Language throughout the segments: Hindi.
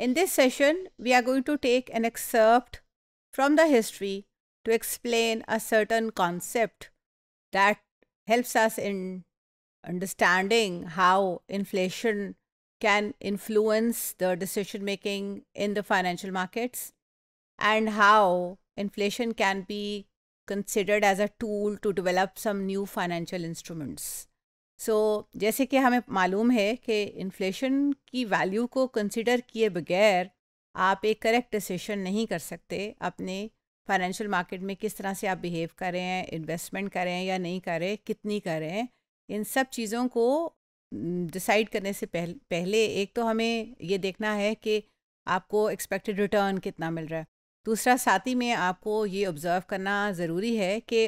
In this session, we are going to take an excerpt from the history to explain a certain concept that helps us in understanding how inflation can influence the decision making in the financial markets and how inflation can be considered as a tool to develop some new financial instruments. So so, जैसे कि हमें मालूम है कि इन्फ्लेशन की वैल्यू को कंसिडर किए बगैर आप एक करेक्ट डिसीशन नहीं कर सकते अपने फाइनेंशियल मार्केट में किस तरह से आप बिहेव करें इन्वेस्टमेंट करें या नहीं करें कितनी करें इन सब चीज़ों को डिसाइड करने से पहल, पहले एक तो हमें ये देखना है कि आपको एक्सपेक्टेड रिटर्न कितना मिल रहा है दूसरा साथ ही में आपको ये ऑब्ज़र्व करना ज़रूरी है कि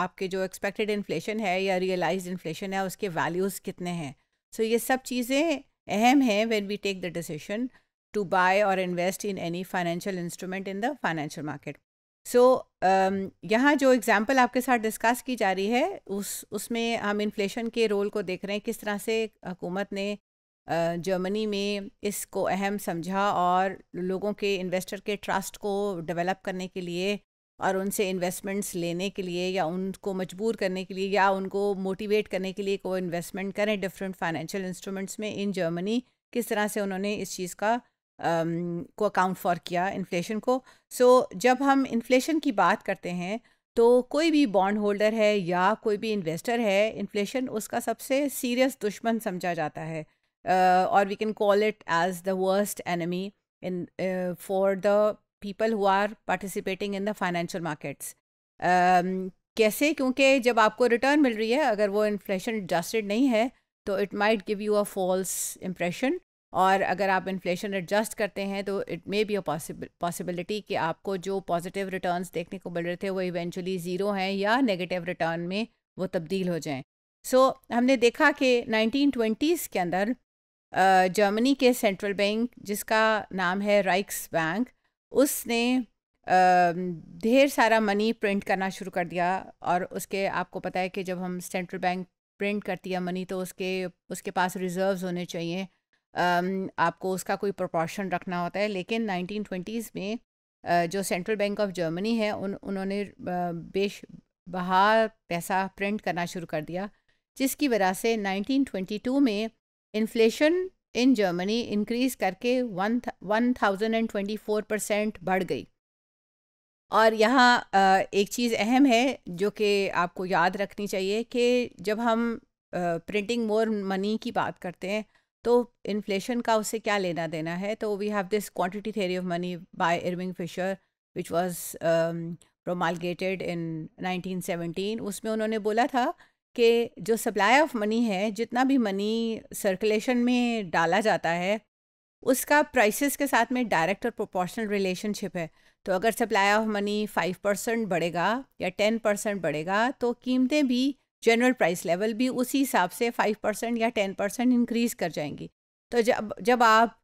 आपके जो एक्सपेक्टेड इन्फ्लेशन है या रियलाइज इन्फ्लेशन है उसके वैल्यूज़ कितने हैं सो so, ये सब चीज़ें अहम हैं when we take the decision to buy और invest in any financial instrument in the financial market so यहाँ जो एग्जांपल आपके साथ डिस्कस की जा रही है उस उसमें हम इन्फ्लेशन के रोल को देख रहे हैं किस तरह से हुकूमत ने जर्मनी uh, में इसको अहम समझा और लोगों के इन्वेस्टर के ट्रस्ट को डेवलप करने के लिए और उनसे इन्वेस्टमेंट्स लेने के लिए या उनको मजबूर करने के लिए या उनको मोटिवेट करने के लिए वो इन्वेस्टमेंट करें डिफरेंट फाइनेंशियल इंस्ट्रूमेंट्स में इन जर्मनी किस तरह से उन्होंने इस चीज़ का um, को अकाउंट फॉर किया इन्फ्लेशन को सो so, जब हम इन्फ्लेशन की बात करते हैं तो कोई भी बॉन्ड होल्डर है या कोई भी इन्वेस्टर है इन्फ्लेशन उसका सबसे सीरियस दुश्मन समझा जाता है और we can call it as the worst enemy in for the people who are participating in the financial markets कैसे क्योंकि जब आपको रिटर्न मिल रही है अगर वो इन्फ्लेशन एडजस्टेड नहीं है तो it might give you a false impression और अगर आप इन्फ्लेशन एडजस्ट करते हैं तो it may be a possibility कि आपको जो पॉजिटिव रिटर्न्स देखने को मिल रहे थे वो इवेंचुअली ज़ीरो हैं या नेगेटिव रिटर्न में वो तब्दील हो जाएं सो so, हमने देखा कि नाइनटीन के अंदर जर्मनी के सेंट्रल बैंक जिसका नाम है राइक्स बैंक उसने ढेर सारा मनी प्रिंट करना शुरू कर दिया और उसके आपको पता है कि जब हम सेंट्रल बैंक प्रिंट करती है मनी तो उसके उसके पास रिजर्व्स होने चाहिए आपको उसका कोई प्रोपोर्शन रखना होता है लेकिन नाइनटीन में जो सेंट्रल बैंक ऑफ जर्मनी है उन उन्होंने बेश बहा पैसा प्रिंट करना शुरू कर दिया जिसकी वजह से 1922 में इन्फ्लेशन इन जर्मनी इंक्रीज़ करके one one thousand and twenty four percent बढ़ गई और यहाँ एक चीज़ अहम है जो कि आपको याद रखनी चाहिए कि जब हम प्रिंटिंग मोर मनी की बात करते हैं तो इन्फ्लेशन का उससे क्या लेना देना है तो we have this quantity theory of money by Irving Fisher which was promulgated in 1917 उसमें उन्होंने बोला था कि जो सप्लाई ऑफ मनी है जितना भी मनी सर्कुलेशन में डाला जाता है उसका प्राइसेस के साथ में डायरेक्ट और प्रोपोर्शनल रिलेशनशिप है तो अगर supply of money five percent बढ़ेगा या टेन परसेंट बढ़ेगा तो कीमतें भी जनरल प्राइस लेवल भी उसी हिसाब से फाइव परसेंट या टेन परसेंट इनक्रीज़ कर जाएंगी तो जब जब आप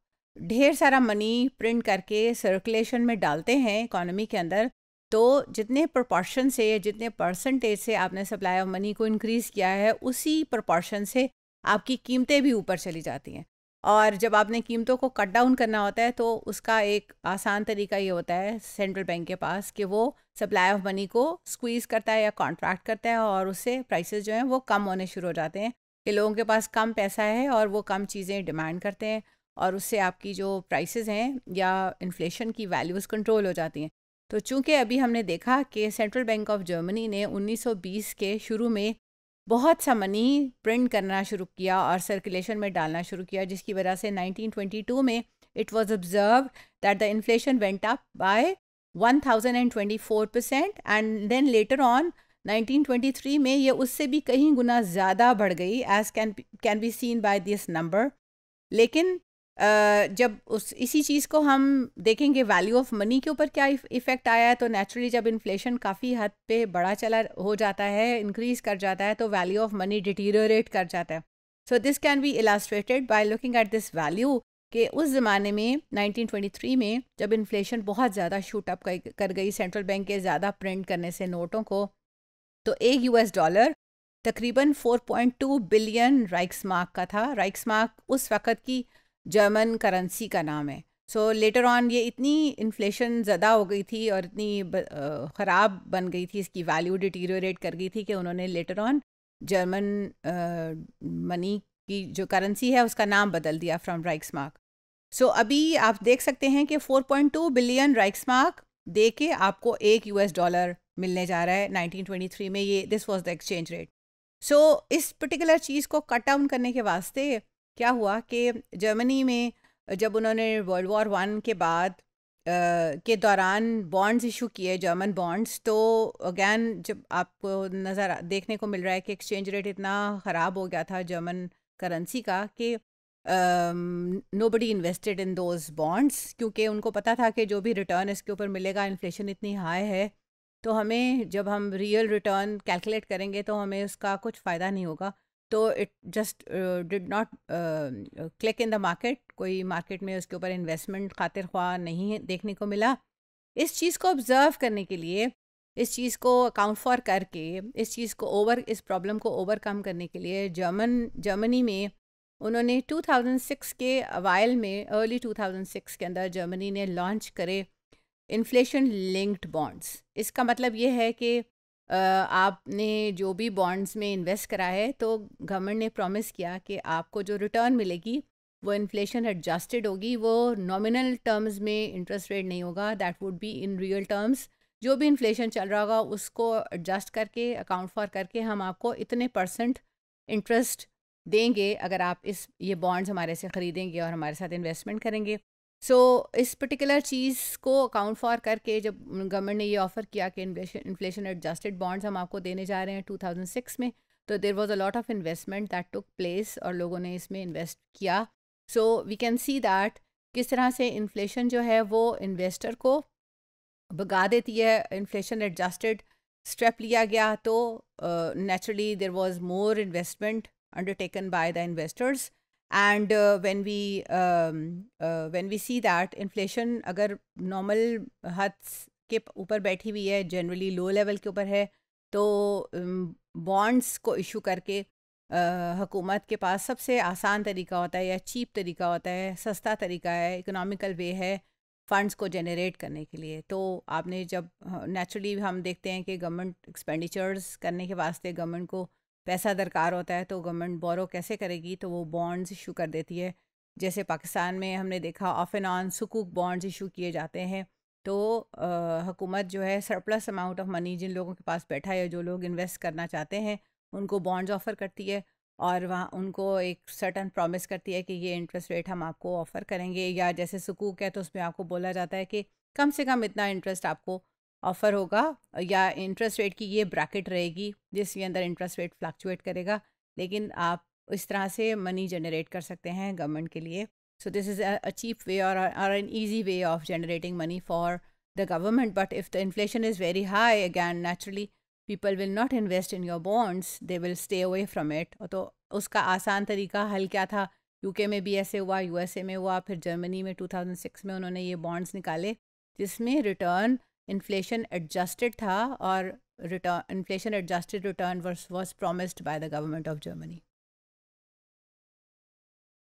ढेर सारा मनी प्रिंट करके सर्कुलेशन में डालते हैं इकोनॉमी के अंदर तो जितने प्रोपोर्शन से जितने परसेंटेज से आपने सप्लाई ऑफ मनी को इंक्रीज़ किया है उसी प्रोपोर्शन से आपकी कीमतें भी ऊपर चली जाती हैं और जब आपने कीमतों को कट डाउन करना होता है तो उसका एक आसान तरीका ये होता है सेंट्रल बैंक के पास कि वो सप्लाई ऑफ मनी को स्क्वीज़ करता है या कॉन्ट्रैक्ट करता है और उससे प्राइसेस जो हैं वो कम होने शुरू हो जाते हैं कि लोगों के पास कम पैसा है और वो कम चीज़ें डिमांड करते हैं और उससे आपकी जो प्राइसेस हैं या इन्फ्लेशन की वैल्यूज़ कंट्रोल हो जाती हैं तो चूंकि अभी हमने देखा कि सेंट्रल बैंक ऑफ जर्मनी ने 1920 के शुरू में बहुत सा मनी प्रिंट करना शुरू किया और सर्कुलेशन में डालना शुरू किया जिसकी वजह से 1922 में it was observe that the inflation went up by 1024 percent and then later on 1923 में ये उससे भी कहीं गुना ज़्यादा बढ़ गई as can can be seen by this number लेकिन जब उस इसी चीज़ को हम देखेंगे वैल्यू ऑफ मनी के ऊपर क्या इफ़ेक्ट आया है तो नेचुरली जब इन्फ्लेशन काफ़ी हद पे बड़ा चला हो जाता है इंक्रीज़ कर जाता है तो वैल्यू ऑफ मनी डिटीरियोरेट कर जाता है so this can be illustrated by looking at this value कि उस ज़माने में 1923 में जब इन्फ्लेशन बहुत ज़्यादा शूट अप कर गई सेंट्रल बैंक के ज़्यादा प्रिंट करने से नोटों को तो एक यूएस डॉलर तकरीबन 4.2 बिलियन राइक्स मार्क का था राइक्स मार्क उस वक़्त की जर्मन करेंसी का नाम है सो लेटर ऑन ये इतनी इन्फ्लेशन ज़्यादा हो गई थी और इतनी ख़राब बन गई थी इसकी वैल्यू डिटीरियोरेट कर गई थी कि उन्होंने लेटर ऑन जर्मन मनी की जो करेंसी है उसका नाम बदल दिया फ्रॉम राइक्स मार्क सो अभी आप देख सकते हैं कि 4.2 बिलियन राइक्स मार्क दे के आपको एक यूएस डॉलर मिलने जा रहा है 1923 में ये this was the exchange rate so इस पर्टिकुलर चीज़ को कट डाउन करने के वास्ते क्या हुआ कि जर्मनी में जब उन्होंने वर्ल्ड वॉर वन के बाद आ, के दौरान बॉन्ड्स इशू किए जर्मन बॉन्ड्स तो अगैन जब आपको नज़र देखने को मिल रहा है कि एक्सचेंज रेट इतना ख़राब हो गया था जर्मन करेंसी का कि nobody invested in those bonds क्योंकि उनको पता था कि जो भी रिटर्न इसके ऊपर मिलेगा इन्फ्लेशन इतनी हाई है तो हमें जब हम रियल रिटर्न कैलकुलेट करेंगे तो हमें उसका कुछ फ़ायदा नहीं होगा तो it just did not click in the market कोई मार्केट में उसके ऊपर इन्वेस्टमेंट खातिर ख्वा नहीं देखने को मिला इस चीज़ को ऑब्ज़र्व करने के लिए इस चीज़ को अकाउंट फॉर करके इस चीज़ को ओवर इस प्रॉब्लम को ओवरकम करने के लिए जर्मन जर्मनी में उन्होंने 2006 के अवाइल में अर्ली 2006 के अंदर जर्मनी ने लॉन्च करे इन्फ्लेशन लिंक्ड बॉन्ड्स इसका मतलब ये है कि आपने जो भी बॉन्ड्स में इन्वेस्ट करा है तो गवर्नमेंट ने प्रॉमिस किया कि आपको जो रिटर्न मिलेगी वो इन्फ्लेशन एडजस्टेड होगी वो नॉमिनल टर्म्स में इंटरेस्ट रेट नहीं होगा that would be in real terms जो भी इन्फ्लेशन चल रहा होगा उसको एडजस्ट करके अकाउंट फॉर करके हम आपको इतने परसेंट इंटरेस्ट देंगे अगर आप इस ये बॉन्ड्स हमारे से ख़रीदेंगे और हमारे साथ इन्वेस्टमेंट करेंगे सो so, इस पर्टिकुलर चीज़ को अकाउंट फॉर करके जब गवर्नमेंट ने ये ऑफ़र किया कि इन्फ्लेशन एडजस्टेड बॉन्ड्स हम आपको देने जा रहे हैं 2006 में तो there was a lot of investment that took place और लोगों ने इसमें इन्वेस्ट किया so we can see that किस तरह से इन्फ्लेशन जो है वो इन्वेस्टर को भगा देती है इन्फ्लेशन एडजस्टेड स्टेप लिया गया तो naturally there was more investment undertaken by the investors and when we when we see that inflation अगर नॉर्मल हद के ऊपर बैठी हुई है जनरली लो लेवल के ऊपर है तो बॉन्ड्स um, को इशू करके uh, हकूमत के पास सबसे आसान तरीका होता है या चीप तरीका होता है सस्ता तरीका है इकोनॉमिकल वे है फंड्स को जनरेट करने के लिए तो आपने जब नेचुरली हाँ, हम देखते हैं कि गवर्नमेंट एक्सपेंडिचर्स करने के वास्ते गवर्नमेंट को पैसा दरकार होता है तो गवर्नमेंट बोरो कैसे करेगी तो वो बॉन्ड्स इशू कर देती है जैसे पाकिस्तान में हमने देखा ऑफ एंड ऑन सुकूक बॉन्ड्स इशू किए जाते हैं तो हुकूमत जो है सरप्लस अमाउंट ऑफ मनी जिन लोगों के पास बैठा है जो लोग इन्वेस्ट करना चाहते हैं उनको बॉन्ड्स ऑफ़र करती है और वहाँ उनको एक सर्टन प्रॉमिस करती है कि ये इंटरेस्ट रेट हम आपको ऑफ़र करेंगे या जैसे सुकूक है तो उसमें आपको बोला जाता है कि कम से कम इतना इंटरेस्ट आपको ऑफ़र होगा या इंटरेस्ट रेट की ये ब्रैकेट रहेगी जिसके अंदर इंटरेस्ट रेट फ्लक्चुएट करेगा लेकिन आप इस तरह से मनी जनरेट कर सकते हैं गवर्नमेंट के लिए so this is a cheap way और or an easy way of generating money for the government but if the inflation is very high again naturally people will not invest in your bonds they will stay away from it तो उसका आसान तरीका हल क्या था यूके में भी ऐसे हुआ यूएसए में हुआ फिर जर्मनी में 2006 में उन्होंने ये बॉन्ड्स निकाले जिसमें return inflation adjusted tha or return inflation adjusted return was was promised by the government of Germany